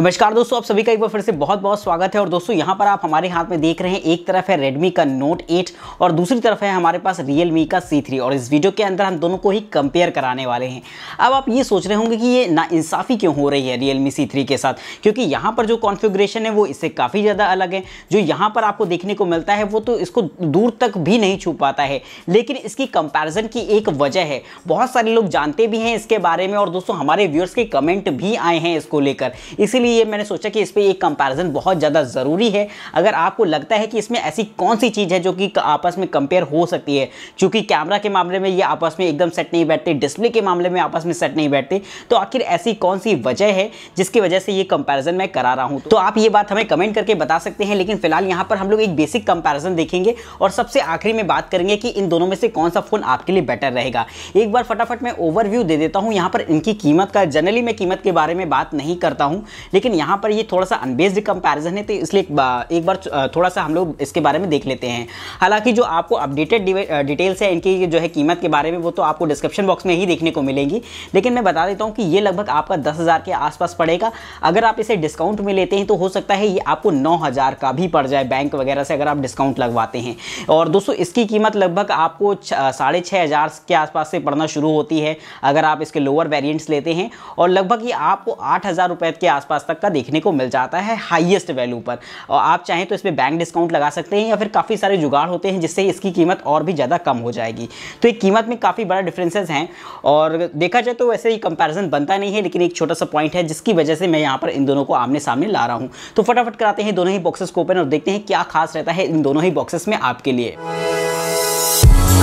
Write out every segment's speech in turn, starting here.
नमस्कार दोस्तों आप सभी का एक बार फिर से बहुत बहुत स्वागत है और दोस्तों यहाँ पर आप हमारे हाथ में देख रहे हैं एक तरफ है Redmi का Note 8 और दूसरी तरफ है हमारे पास Realme का C3 और इस वीडियो के अंदर हम दोनों को ही कंपेयर कराने वाले हैं अब आप ये सोच रहे होंगे कि ये नाइंसाफ़ी क्यों हो रही है Realme C3 के साथ क्योंकि यहाँ पर जो कॉन्फिग्रेशन है वो इससे काफ़ी ज़्यादा अलग है जो यहाँ पर आपको देखने को मिलता है वो तो इसको दूर तक भी नहीं छू पाता है लेकिन इसकी कंपेरिजन की एक वजह है बहुत सारे लोग जानते भी हैं इसके बारे में और दोस्तों हमारे व्यूअर्स के कमेंट भी आए हैं इसको लेकर इसीलिए इसलिए ये मैंने सोचा कि इस पर एक कंपैरिजन बहुत ज़्यादा ज़रूरी है अगर आपको लगता है कि इसमें ऐसी कौन सी चीज़ है जो कि आपस में कंपेयर हो सकती है चूँकि कैमरा के मामले में ये आपस में एकदम सेट नहीं बैठते डिस्प्ले के मामले में आपस में सेट नहीं बैठते तो आखिर ऐसी कौन सी वजह है जिसकी वजह से ये कंपेरिजन मैं करा रहा हूँ तो आप ये बात हमें कमेंट करके बता सकते हैं लेकिन फिलहाल यहाँ पर हम लोग एक बेसिक कंपेरिजन देखेंगे और सबसे आखिरी में बात करेंगे कि इन दोनों में से कौन सा फ़ोन आपके लिए बेटर रहेगा एक बार फटाफट मैं ओवरव्यू दे देता हूँ यहाँ पर इनकी कीमत का जनरली मैं कीमत के बारे में बात नहीं करता हूँ लेकिन यहाँ पर ये थोड़ा सा अनबेस्ड कंपैरिजन है तो इसलिए एक बार थोड़ा सा हम लोग इसके बारे में देख लेते हैं हालांकि जो आपको अपडेटेड डिटेल्स है इनकी जो है कीमत के बारे में वो तो आपको डिस्क्रिप्शन बॉक्स में ही देखने को मिलेंगी लेकिन मैं बता देता हूँ कि ये लगभग आपका दस के आसपास पड़ेगा अगर आप इसे डिस्काउंट में लेते हैं तो हो सकता है ये आपको नौ का भी पड़ जाए बैंक वगैरह से अगर आप डिस्काउंट लगवाते हैं और दोस्तों इसकी कीमत लगभग आपको साढ़े छः हज़ार के आसपास से पड़ना शुरू होती है अगर आप इसके लोअर वेरियंट्स लेते हैं और लगभग ये आपको आठ हज़ार रुपये के आसपास दस तक का देखने को मिल जाता है हाईएस्ट वैल्यू पर और आप चाहें तो इसमें बैंक डिस्काउंट लगा सकते हैं या फिर काफ़ी सारे जुगाड़ होते हैं जिससे इसकी कीमत और भी ज़्यादा कम हो जाएगी तो एक कीमत में काफ़ी बड़ा डिफ्रेंसेज हैं और देखा जाए तो वैसे ही कंपेरिजन बनता नहीं है लेकिन एक छोटा सा पॉइंट है जिसकी वजह से मैं यहाँ पर इन दोनों को आमने सामने ला रहा हूँ तो फटाफट कराते हैं दोनों ही बॉक्सेस को ओपन और देखते हैं क्या खास रहता है इन दोनों ही बॉक्सेस में आपके लिए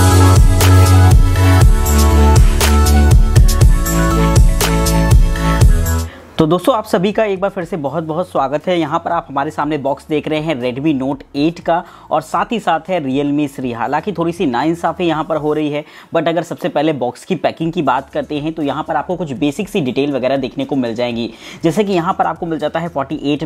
Oh, oh, oh. तो दोस्तों आप सभी का एक बार फिर से बहुत बहुत स्वागत है यहाँ पर आप हमारे सामने बॉक्स देख रहे हैं Redmi Note 8 का और साथ ही साथ है Realme 3 हालांकि थोड़ी सी नाइंसाफ़ी यहाँ पर हो रही है बट अगर सबसे पहले बॉक्स की पैकिंग की बात करते हैं तो यहाँ पर आपको कुछ बेसिक सी डिटेल वगैरह देखने को मिल जाएंगी जैसे कि यहाँ पर आपको मिल जाता है फोर्टी एट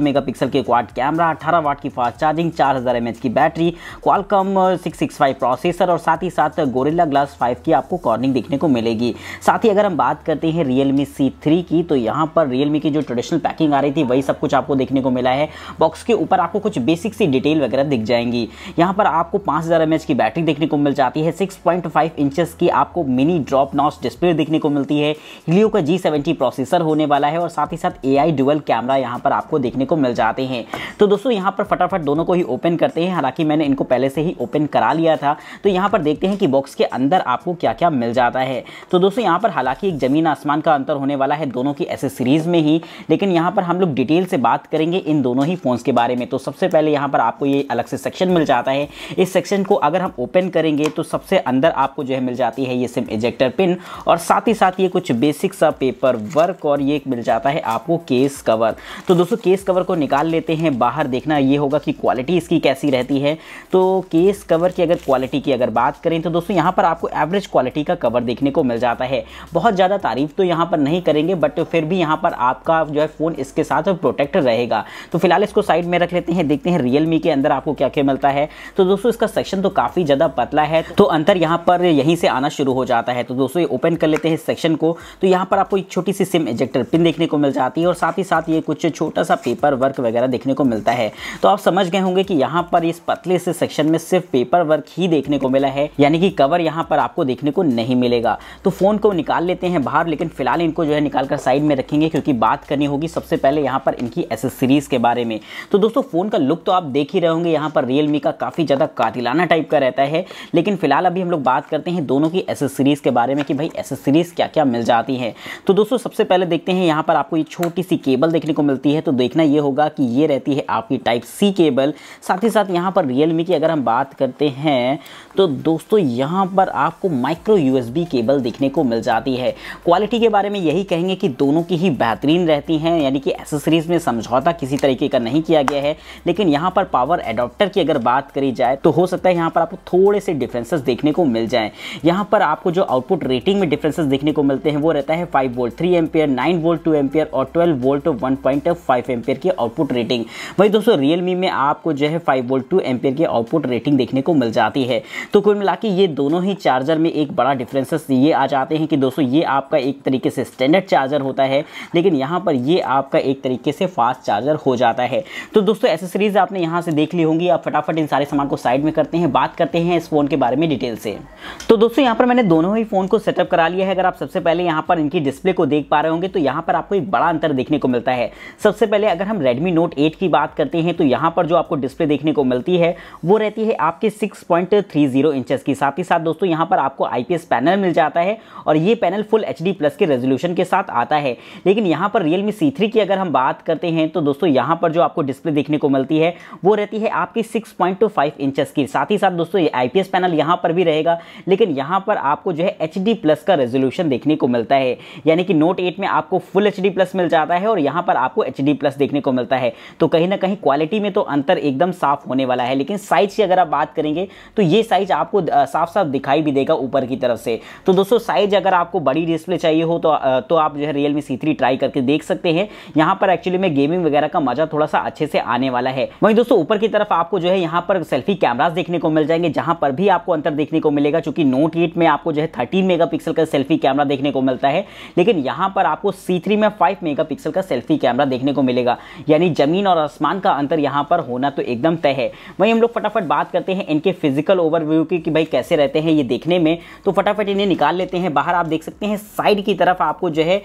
के क्वाड कैमरा अठारह वाट की फास्ट चार्जिंग चार हज़ार की बैटरी क्वालकम सिक्स प्रोसेसर और साथ ही साथ गोरिल्ला ग्लास फाइव की आपको कॉर्निंग देखने को मिलेगी साथ ही अगर हम बात करते हैं मी सी की तो यहाँ पर मी की जो ट्रेडिशनल पैकिंग आ रही थी वही सब कुछ आपको देखने को मिला है बॉक्स के ऊपर आपको कुछ बेसिक सी डिटेल वगैरह दिख जाएंगी यहाँ पर आपको पाँच हज़ार की बैटरी देखने को मिल जाती है सिक्स पॉइंट फाइव इंचज की आपको मिनी ड्रॉप नॉस डिस्प्ले देखने को मिलती है हिलियो का जी सेवेंटी प्रोसेसर होने वाला है और साथ ही साथ ए आई डुअल कैमरा यहाँ पर आपको देखने को मिल जाते हैं तो दोस्तों यहाँ पर फटाफट दोनों को ही ओपन करते हैं हालांकि मैंने इनको पहले से ही ओपन करा लिया था तो यहाँ पर देखते हैं कि बॉक्स के अंदर आपको क्या क्या मिल जाता है तो दोस्तों यहाँ पर हालांकि एक जमीन आसमान का अंतर होने वाला है दोनों की एसेसरीज में ही रहेगी लेकिन यहाँ पर हम लोग डिटेल से बात करेंगे इन दोनों ही फ़ोन्स के बारे में तो सबसे पहले यहाँ पर आपको ये अलग से सेक्शन मिल जाता है इस सेक्शन को अगर हम ओपन करेंगे तो सबसे अंदर आपको जो है मिल जाती है ये सिम इजेक्टर पिन और साथ ही साथ ये कुछ बेसिक सा पेपर वर्क और ये मिल जाता है आपको केस कवर तो दोस्तों केस कवर को निकाल लेते हैं बाहर देखना ये होगा कि क्वालिटी इसकी कैसी रहती है तो केस कवर की अगर क्वालिटी की अगर बात करें तो दोस्तों यहाँ पर आपको एवरेज क्वालिटी का कवर देखने को मिल जाता है बहुत ज़्यादा तारीफ तो यहाँ पर नहीं करेंगे बट फिर भी यहाँ पर आप आपका जो है फ़ोन इसके साथ प्रोटेक्ट रहेगा तो फिलहाल इसको साइड में रख लेते हैं देखते हैं रियल के अंदर आपको क्या क्या मिलता है तो दोस्तों इसका सेक्शन तो काफ़ी ज़्यादा पतला है तो अंतर यहाँ पर यहीं से आना शुरू हो जाता है तो दोस्तों ये ओपन कर लेते हैं इस सेक्शन को तो यहाँ पर आपको एक छोटी सी सिम एजेक्टर पिन देखने को मिल जाती है और साथ ही साथ ये कुछ छोटा सा पेपर वर्क वगैरह देखने को मिलता है तो आप समझ गए होंगे कि यहाँ पर इस पतले से सेक्शन में सिर्फ पेपर वर्क ही देखने को मिला है यानी कि कवर यहाँ पर आपको देखने को नहीं मिलेगा तो फ़ोन को निकाल लेते हैं बाहर लेकिन फिलहाल इनको जो है निकाल कर साइड में रखेंगे क्योंकि बाद बात करनी होगी सबसे पहले यहाँ पर इनकी एसेसरीज़ के बारे में तो दोस्तों फ़ोन का लुक तो आप देख ही रहे होंगे यहाँ पर रियलमी का काफ़ी ज़्यादा कातिलाना टाइप का रहता है लेकिन फिलहाल अभी हम लोग बात करते हैं दोनों की एसेसरीज़ के बारे में कि भाई एसेसरीज़ क्या क्या मिल जाती है तो दोस्तों सबसे पहले देखते हैं यहाँ पर आपको ये छोटी सी केबल देखने को मिलती है तो देखना ये होगा कि ये रहती है आपकी टाइप सी केबल साथ ही साथ यहाँ पर रियलमी की अगर हम बात करते हैं तो दोस्तों यहाँ पर आपको माइक्रो यूएसबी केबल देखने को मिल जाती है क्वालिटी के बारे में यही कहेंगे कि दोनों की ही बेहतरीन मशीन रहती हैं यानी कि एसेसरीज़ में समझौता किसी तरीके का नहीं किया गया है लेकिन यहाँ पर पावर एडोप्टर की अगर बात करी जाए तो हो सकता है यहाँ पर आपको थोड़े से डिफ्रेंसेस देखने को मिल जाए यहाँ पर आपको जो आउटपुट रेटिंग में डिफ्रेंसेस देखने को मिलते हैं वो रहता है five volt three ampere nine volt two ampere और twelve volt one point five ampere की आउटपुट रेटिंग वही दोस्तों रियलमी में आपको जो है फाइव वोल्ट टू एम्पियर की आउटपुट रेटिंग देखने को मिल जाती है तो कुल मिला ये दोनों ही चार्जर में एक बड़ा डिफ्रेंसेस ये आ जाते हैं कि दोस्तों ये आपका एक तरीके से स्टैंडर्ड चार्जर होता है लेकिन यहाँ यहाँ पर ये आपका एक तरीके से फास्ट चार्जर हो जाता है तो दोस्तों एसेसरीज आपने यहाँ से देख ली होंगी आप फटाफट इन सारे सामान को साइड में करते हैं बात करते हैं इस फ़ोन के बारे में डिटेल से तो दोस्तों यहाँ पर मैंने दोनों ही फ़ोन को सेटअप करा लिया है अगर आप सबसे पहले यहाँ पर इनकी डिस्प्ले को देख पा रहे होंगे तो यहाँ पर आपको एक बड़ा अंतर देखने को मिलता है सबसे पहले अगर हम रेडमी नोट एट की बात करते हैं तो यहाँ पर जो आपको डिस्प्ले देखने को मिलती है वो रहती है आपके six point three zero inches की साथ ही साथ दोस्तों यहाँ पर आपको आई पैनल मिल जाता है और ये पैनल फुल एच प्लस के रेजोल्यूशन के साथ आता है लेकिन यहाँ पर रियल मी की अगर हम बात करते हैं तो दोस्तों यहाँ पर जो आपको डिस्प्ले देखने को मिलती है वो रहती है आपकी सिक्स पॉइंट टू की साथ ही साथ दोस्तों ये आईपीएस पैनल यहाँ पर भी रहेगा लेकिन यहाँ पर आपको जो है एच प्लस का रेजोल्यूशन देखने को मिलता है यानी कि नोट एट में आपको फुल एच प्लस मिल जाता है और यहाँ पर आपको एच प्लस देखने को मिलता है तो कहीं ना कहीं क्वालिटी में तो अंतर एकदम साफ होने वाला है लेकिन साइज की अगर आप बात करेंगे तो ये साइज आपको साफ साफ दिखाई भी देगा ऊपर की तरफ से तो दोस्तों साइज अगर आपको बड़ी डिस्प्ले चाहिए हो तो, तो आप जो है रियलमी सी सी ट्राई करके देख सकते हैं यहाँ पर एक्चुअली में गेमिंग वगैरह का मजा थोड़ा सा अच्छे से आने वाला है वहीं दोस्तों ऊपर की तरफ आपको जो है यहाँ पर सेल्फी कैमराज देखने को मिल जाएंगे जहां पर भी आपको अंतर देखने को मिलेगा चूंकि नोट एट में आपको जो है थर्टीन मेगा का सेल्फी कैमरा देखने को मिलता है लेकिन यहाँ पर आपको सी में फाइव मेगा का सेल्फी कैमरा देखने को मिलेगा यानी जमीन और आसमान का अंतर यहाँ पर होना तो एकदम तय है वहीं हम लोग फटाफट बात करते हैं इनके फिजिकल ओवरव्यू की कि भाई कैसे रहते हैं ये देखने में तो फटाफट इन्हें निकाल लेते हैं बाहर आप देख सकते हैं साइड की तरफ आपको जो है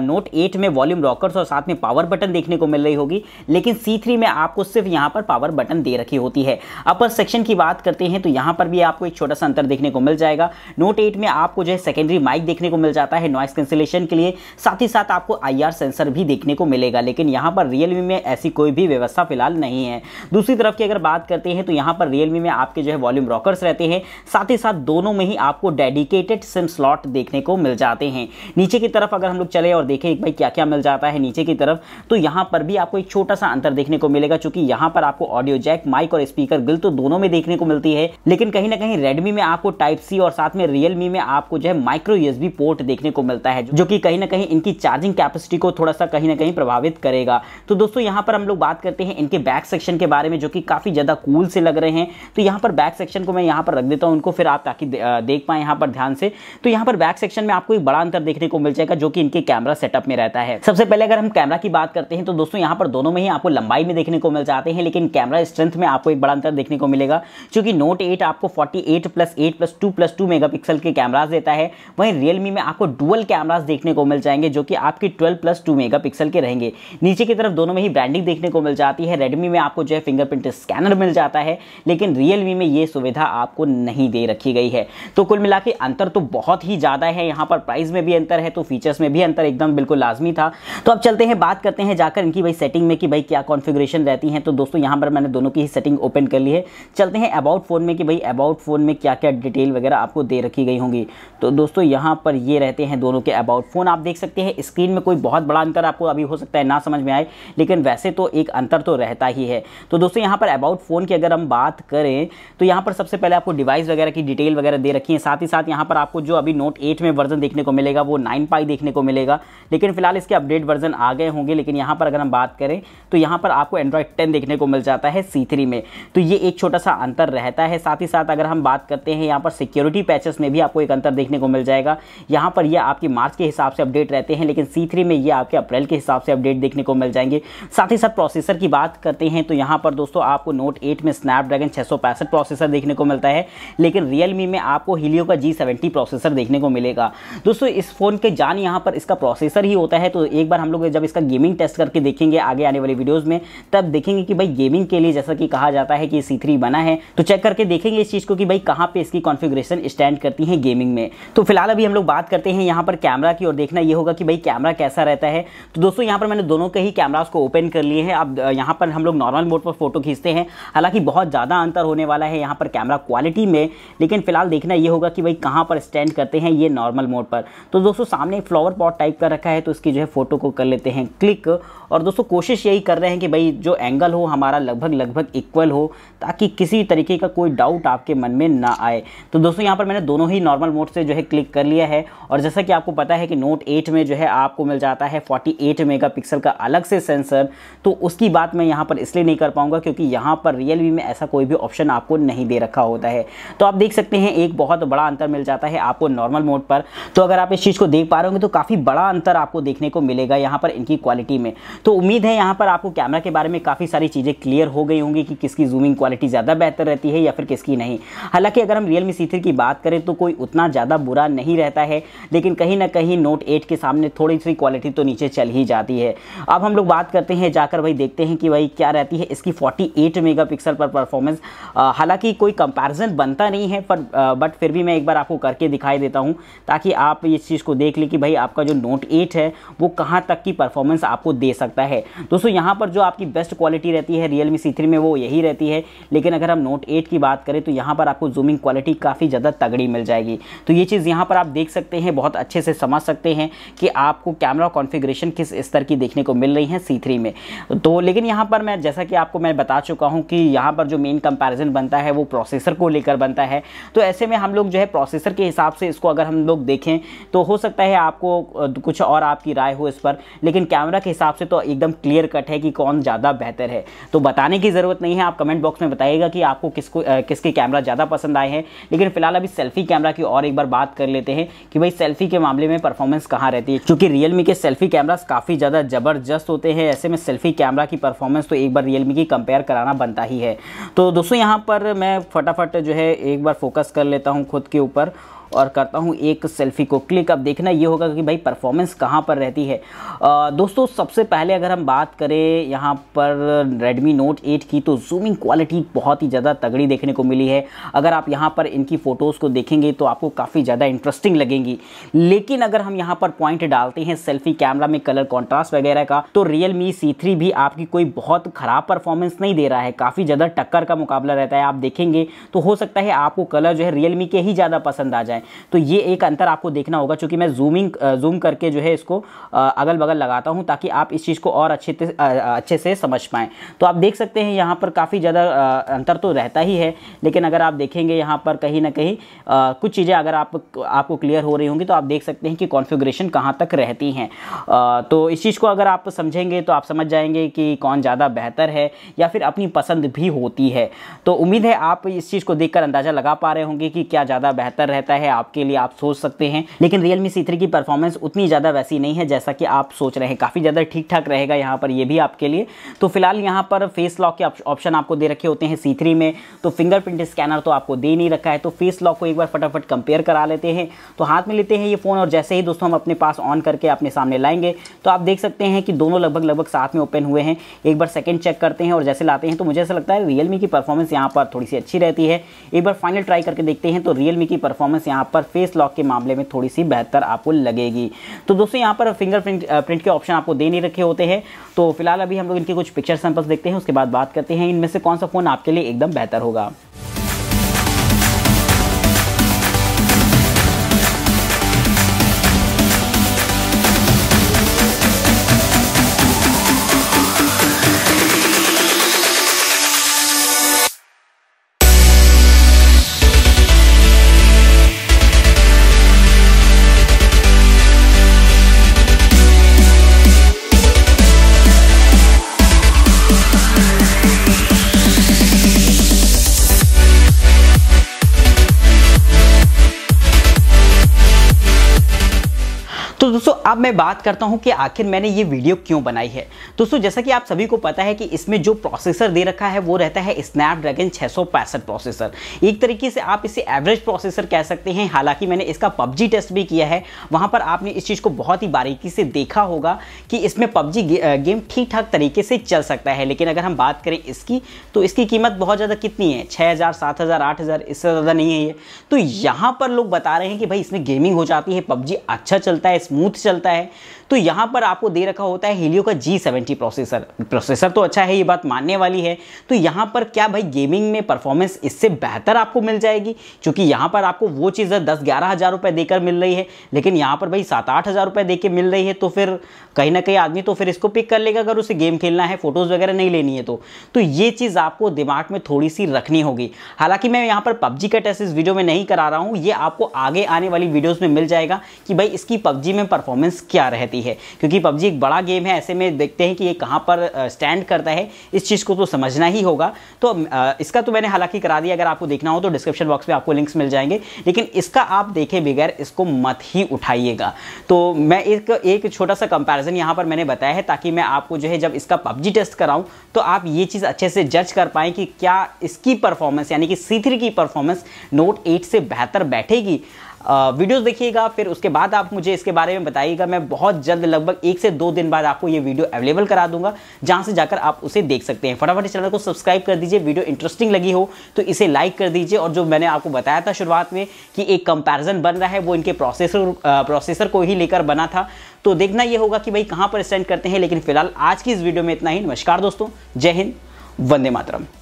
नोट एट में वॉल्यूम रॉकर्स और साथ में पावर बटन देखने को मिल रही होगी लेकिन सी में आपको सिर्फ यहाँ पर पावर बटन दे रखी होती है अपर सेक्शन की बात करते हैं तो यहाँ पर भी आपको एक छोटा सा अंतर देखने को मिल जाएगा नोट एट में आपको जो है सेकेंडरी माइक देखने को मिल जाता है नॉइस कैंसिलेशन के लिए साथ ही साथ आपको आई सेंसर भी देखने को मिलेगा लेकिन यहाँ पर रियलमी में ऐसी कोई भी व्यवस्था फिलहाल नहीं है दूसरी तरफ की अगर बात करते हैं तो यहाँ पर रियलमी में आपके जो है वॉल्यूम रॉकर्स रहते हैं साथ ही साथ दोनों में ही आपको डेडिकेटेड सिम स्लॉट देखने को मिल जाते हैं नीचे की तरफ अगर हम लोग चले और देखें भाई क्या क्या मिल जाता है नीचे की तरफ तो यहाँ पर भी आपको एक छोटा सा अंतर देखने को मिलेगा चूंकि यहाँ पर आपको ऑडियो जैक माइक और स्पीकर गिल तो दोनों में देखने को मिलती है लेकिन कहीं ना कहीं रेडमी में आपको टाइप सी और साथ में रियलमी में आपको जो है माइक्रो यूएसबी पोर्ट देखने को मिलता है जो कि कहीं ना कहीं इनकी चार्जिंग कैपेसिटी को थोड़ा सा कहीं ना कहीं प्रभावित करेगा तो दोस्तों यहाँ पर हम लोग बात करते हैं इनके बैक सेक्शन के बारे में जो कि काफी ज्यादा कूल से लग रहे हैं तो यहाँ पर बैक सेक्शन को मैं यहाँ पर रख देता हूँ उनको फिर आप ताकि देख पाए यहाँ पर ध्यान से तो यहाँ पर बैक सेक्शन में आपको एक बड़ा अंतर देखने को मिल जाएगा जो कि इनके कैमरा सेटअप में रहता है है सबसे पहले अगर हम कैमरा की बात करते हैं तो दोस्तों यहाँ पर दोनों में ही आपको लंबाई में देखने को मिल जाते हैं लेकिन कैमरा स्ट्रेंथ में आपको एक बड़ा अंतर देखने को मिलेगा क्योंकि नोट एट आपको forty eight plus eight plus two plus two mega pixel के कैमराज देता है वहीं रियलमी में आपको डुअल कैमराज देखने को मिल जाएंगे जो कि आपके twelve plus two mega pixel के रहेंगे नीचे की तरफ दोनों में ही ब्रांडिंग देखने को मिल जाती है रेडमी में आपको जो है फिंगरप्रिंट स्कैनर मिल जाता है लेकिन रियलमी में ये सुविधा आपको नहीं दे रखी गई है तो कुल मिला अंतर तो बहुत ही ज़्यादा है यहाँ पर प्राइस में भी अंतर है तो फीचर्स में भी अंतर एकदम बिल्कुल लाजमी था था तो अब चलते हैं बात करते हैं जाकर इनकी भाई सेटिंग में कि भाई क्या कॉन्फ़िगरेशन रहती हैं तो दोस्तों यहाँ पर मैंने दोनों की ही सेटिंग ओपन कर ली है चलते हैं अबाउट फ़ोन में कि भाई अबाउट फ़ोन में क्या क्या डिटेल वगैरह आपको दे रखी गई होंगी तो दोस्तों यहाँ पर ये रहते हैं दोनों के अबाउट फ़ोन आप देख सकते हैं स्क्रीन में कोई बहुत बड़ा अंतर आपको अभी हो सकता है ना समझ में आए लेकिन वैसे तो एक अंतर तो रहता ही है तो दोस्तों यहाँ पर अबाउट फ़ोन की अगर हम बात करें तो यहाँ पर सबसे पहले आपको डिवाइस वगैरह की डिटेल वगैरह दे रखी है साथ ही साथ यहाँ पर आपको जो अभी नोट एट में वर्जन देखने को मिलेगा वो नाइन पाई देखने को मिलेगा लेकिन फिलहाल इसके अपडेट वर्जन आ गए होंगे लेकिन यहाँ पर अगर हम बात करें तो यहाँ पर आपको एंड्रॉयड टेन देखने को मिल जाता है सी में तो ये एक छोटा सा अंतर रहता है साथ ही साथ अगर हम बात करते हैं यहाँ पर सिक्योरिटी पैचेस में भी आपको एक अंतर देखने को मिल जाएगा यहाँ पर ये आपके मार्च के हिसाब से अपडेट रहते हैं लेकिन सी में ये आपके अप्रैल के हिसाब से अपडेट देखने को मिल जाएंगे साथ ही साथ प्रोसेसर की बात करते हैं तो यहाँ पर दोस्तों आपको नोट एट में स्नैपड्रैगन छः प्रोसेसर देखने को मिलता है लेकिन रियलमी में आपको हिलियो का जी प्रोसेसर देखने को मिलेगा दोस्तों इस फ़ोन के जान यहाँ पर इसका प्रोसेसर ही होता है तो एक बार हम लोग जब इसका गेमिंग टेस्ट करके देखेंगे आगे आने वाले वीडियोज़ में तब देखेंगे कि भाई गेमिंग के लिए जैसा कि कहा जाता है कि सी बना है तो चेक करके देखेंगे इस चीज़ को कि भाई कहाँ पे इसकी कॉन्फिग्रेशन स्टैंड करती है गेमिंग में तो फिलहाल अभी हम लोग बात करते हैं यहाँ पर कैमरा की और देखना ये होगा कि भाई कैमरा कैसा रहता है तो दोस्तों यहाँ पर मैंने दोनों के ही कैमराज को ओपन कर लिए हैं अब यहाँ पर हम लोग नॉर्मल मोड पर फोटो खींचते हैं हालांकि बहुत ज़्यादा अंतर होने वाला है यहाँ पर कैमरा क्वालिटी में लेकिन फिलहाल देखना ये होगा कि भाई कहाँ पर स्टैंड करते हैं ये नॉर्मल मोड पर तो दोस्तों सामने फ्लावर पॉट टाइप का रखा है तो इसकी जो है फ़ोटो को कर लेते हैं क्लिक और दोस्तों कोशिश यही कर रहे हैं कि भाई जो एंगल हो हमारा लगभग लगभग इक्वल हो ताकि किसी तरीके का कोई डाउट आपके मन में ना आए तो दोस्तों यहाँ पर मैंने दोनों ही नॉर्मल मोड से जो है क्लिक कर लिया है और जैसा कि आपको पता है कि नोट एट में जो है आपको मिल जाता है फोर्टी एट मेगापिक्सल का अलग से सेंसर तो उसकी बात मैं यहाँ पर इसलिए नहीं कर पाऊँगा क्योंकि यहाँ पर रियलमी में ऐसा कोई भी ऑप्शन आपको नहीं दे रखा होता है तो आप देख सकते हैं एक बहुत बड़ा अंतर मिल जाता है आपको नॉर्मल मोड पर तो अगर आप इस चीज़ को देख पा रहे होंगे तो काफ़ी बड़ा अंतर आपको देखने को आपको मिलेगा यहाँ पर इनकी क्वालिटी में तो उम्मीद है यहाँ पर आपको कैमरा के बारे में काफ़ी सारी चीज़ें क्लियर हो गई होंगी कि किसकी जूमिंग क्वालिटी ज़्यादा बेहतर रहती है या फिर किसकी नहीं हालांकि अगर हम रियल मी सी की बात करें तो कोई उतना ज़्यादा बुरा नहीं रहता है लेकिन कहीं ना कहीं नोट एट के सामने थोड़ी सी क्वालिटी तो नीचे चल ही जाती है अब हम लोग बात करते हैं जाकर भाई देखते हैं कि भाई क्या रहती है इसकी फोर्टी मेगापिक्सल पर परफॉर्मेंस हालांकि कोई कंपैरिजन बनता नहीं है पर बट फिर भी मैं एक बार आपको करके दिखाई देता हूं ताकि आप इस चीज़ को देख लें कि भाई आपका जो नोट 8 है वो कहाँ तक की परफॉर्मेंस आपको दे सकता है दोस्तों यहाँ पर जो आपकी बेस्ट क्वालिटी रहती है रियल मी सी में वो यही रहती है लेकिन अगर हम नोट एट की बात करें तो यहाँ पर आपको जूमिंग क्वालिटी काफ़ी ज़्यादा तगड़ी मिल जाएगी तो ये चीज़ यहाँ पर आप देख सकते हैं बहुत अच्छे से समझ सकते हैं कि आपको कैमरा कॉन्फिग्रेशन किस स्तर की देखने को मिल रही है सी में तो लेकिन यहाँ पर मैं जैसा कि आपको मैं बता चुका हूँ कि यहाँ पर जो मेन कंपैरिजन बनता है वो प्रोसेसर को लेकर बनता है तो ऐसे में हम लोग जो है प्रोसेसर के हिसाब से इसको अगर हम लोग देखें तो हो सकता है आपको कुछ और आपकी राय हो इस पर लेकिन कैमरा के हिसाब से तो एकदम क्लियर कट है कि कौन ज़्यादा बेहतर है तो बताने की ज़रूरत नहीं है आप कमेंट बॉक्स में बताइएगा कि आपको किसको किसके कैमरा ज़्यादा पसंद आए हैं लेकिन फिलहाल अभी सेल्फी कैमरा की और एक बार बात कर लेते हैं कि भाई सेल्फी के मामले में परफॉर्मेंस कहाँ रहती है क्योंकि रियलमी के सेल्फी कैमराज काफ़ी ज़्यादा ज़बरदस्त होते हैं ऐसे में सेल्फी कैमरा की परफॉर्मेंस तो एक बार रियलमी की कंपेयर कराना बनता ही है तो दोस्तों यहाँ पर मैं फटाफट जो है एक बार फोकस कर लेता हूँ खुद के ऊपर और करता हूँ एक सेल्फी को क्लिक अब देखना ये होगा कि भाई परफॉर्मेंस कहाँ पर रहती है आ, दोस्तों सबसे पहले अगर हम बात करें यहाँ पर रेडमी नोट 8 की तो जूमिंग क्वालिटी बहुत ही ज़्यादा तगड़ी देखने को मिली है अगर आप यहाँ पर इनकी फ़ोटोज़ को देखेंगे तो आपको काफ़ी ज़्यादा इंटरेस्टिंग लगेंगी लेकिन अगर हम यहाँ पर पॉइंट डालते हैं सेल्फी कैमरा में कलर कॉन्ट्रास्ट वगैरह का तो रियल मी सी थ्री भी आपकी कोई बहुत ख़राब परफॉर्मेंस नहीं दे रहा है काफ़ी ज़्यादा टक्कर का मुकाबला रहता है आप देखेंगे तो हो सकता है आपको कलर जो है रियल मी के ही ज़्यादा पसंद आ जाए है तो ये एक अंतर आपको देखना होगा चूँकि मैं जूमिंग जूम करके जो है इसको अगल बगल लगाता हूँ ताकि आप इस चीज़ को और अच्छे अच्छे से समझ पाएँ तो आप देख सकते हैं यहाँ पर काफ़ी ज़्यादा अंतर तो रहता ही है लेकिन अगर आप देखेंगे यहाँ पर कहीं ना कहीं कुछ चीज़ें अगर आप आपको क्लियर हो रही होंगी तो आप देख सकते हैं कि कॉन्फ़िगरेशन कहाँ तक रहती हैं तो इस चीज़ को अगर आप समझेंगे तो आप समझ जाएंगे कि कौन ज़्यादा बेहतर है या फिर अपनी पसंद भी होती है तो उम्मीद है आप इस चीज़ को देखकर अंदाज़ा लगा पा रहे होंगे कि क्या ज़्यादा बेहतर रहता है है आपके लिए आप सोच सकते हैं लेकिन रियल मी सी की परफॉर्मेंस उतनी ज़्यादा वैसी नहीं है जैसा कि आप सोच रहे हैं काफ़ी ज़्यादा ठीक ठाक रहेगा यहाँ पर ये भी आपके लिए तो फिलहाल यहाँ पर फेस लॉक के ऑप्शन आपको दे रखे होते हैं सी में तो फिंगरप्रिंट स्कैनर तो आपको दे नहीं रखा है तो फेस लॉक को एक बार फटाफट कंपेयर करा लेते हैं तो हाथ में लेते हैं ये फ़ोन और जैसे ही दोस्तों हम अपने पास ऑन करके अपने सामने लाएंगे तो आप देख सकते हैं कि दोनों लगभग लगभग साथ में ओपन हुए हैं एक बार सेकेंड चेक करते हैं और जैसे लाते हैं तो मुझे ऐसा लगता है रियलमी की परफॉर्मेंस यहाँ पर थोड़ी सी अच्छी रहती है एक बार फाइनल ट्राई करके देखते हैं तो रियलमी की परफॉर्मेंस यहाँ यहाँ पर फेस लॉक के मामले में थोड़ी सी बेहतर आपको लगेगी तो दोस्तों यहाँ पर फिंगर प्रिंट के ऑप्शन आपको दे नहीं रखे होते हैं तो फिलहाल अभी हम लोग इनके कुछ पिक्चर सैंपल्स देखते हैं उसके बाद बात करते हैं इनमें से कौन सा फ़ोन आपके लिए एकदम बेहतर होगा तो दोस्तों अब मैं बात करता हूँ कि आखिर मैंने ये वीडियो क्यों बनाई है दोस्तों जैसा कि आप सभी को पता है कि इसमें जो प्रोसेसर दे रखा है वो रहता है स्नैपड्रैगन छः प्रोसेसर एक तरीके से आप इसे एवरेज प्रोसेसर कह सकते हैं हालांकि मैंने इसका पबजी टेस्ट भी किया है वहाँ पर आपने इस चीज़ को बहुत ही बारीकी से देखा होगा कि इसमें पबजी गे, गेम ठीक ठाक तरीके से चल सकता है लेकिन अगर हम बात करें इसकी तो इसकी कीमत बहुत ज़्यादा कितनी है छः हज़ार सात हज़ार आठ हज़ार इससे ज़्यादा नहीं है ये तो यहाँ पर लोग बता रहे हैं कि भाई इसमें गेमिंग हो जाती है पबजी अच्छा चलता है स्मूथ चलता है तो यहाँ पर आपको दे रखा होता है हेलियो का जी सेवेंटी प्रोसेसर प्रोसेसर तो अच्छा है ये बात मानने वाली है तो यहाँ पर क्या भाई गेमिंग में परफॉर्मेंस इससे बेहतर आपको मिल जाएगी क्योंकि यहाँ पर आपको वो चीज़ें दस ग्यारह हज़ार रुपये देकर मिल रही है लेकिन यहाँ पर भाई सात आठ हज़ार रुपये दे के मिल रही है तो फिर कहीं ना कहीं आदमी तो फिर इसको पिक कर लेगा अगर उसे गेम खेलना है फोटोज़ वगैरह नहीं लेनी है तो, तो ये चीज़ आपको दिमाग में थोड़ी सी रखनी होगी हालांकि मैं यहाँ पर पबजी का टेस्ट इस वीडियो में नहीं करा रहा हूँ ये आपको आगे आने वाली वीडियोज़ में मिल जाएगा कि भाई इसकी पबजी में परफॉर्मेंस क्या रहती जाती है क्योंकि पबजी एक बड़ा गेम है ऐसे में देखते हैं कि ये कहाँ पर स्टैंड करता है इस चीज़ को तो समझना ही होगा तो इसका तो मैंने हालांकि करा दिया अगर आपको देखना हो तो डिस्क्रिप्शन बॉक्स में आपको लिंक्स मिल जाएंगे लेकिन इसका आप देखे बगैर इसको मत ही उठाइएगा तो मैं एक एक छोटा सा कंपैरिजन यहाँ पर मैंने बताया है ताकि मैं आपको जो है जब इसका पबजी टेस्ट कराऊँ तो आप ये चीज़ अच्छे से जज कर पाएँ कि क्या इसकी परफॉर्मेंस यानी कि सी की परफॉर्मेंस नोट एट से बेहतर बैठेगी वीडियोस देखिएगा फिर उसके बाद आप मुझे इसके बारे में बताइएगा मैं बहुत जल्द लगभग एक से दो दिन बाद आपको ये वीडियो अवेलेबल करा दूंगा जहाँ से जाकर आप उसे देख सकते हैं फटाफट इस चैनल को सब्सक्राइब कर दीजिए वीडियो इंटरेस्टिंग लगी हो तो इसे लाइक कर दीजिए और जो मैंने आपको बताया था शुरुआत में कि एक कंपेरिजन बन रहा है वो इनके प्रोसेसर प्रोसेसर को ही लेकर बना था तो देखना ये होगा कि भाई कहाँ पर स्टैंड करते हैं लेकिन फिलहाल आज की इस वीडियो में इतना ही नमस्कार दोस्तों जय हिंद वंदे मातरम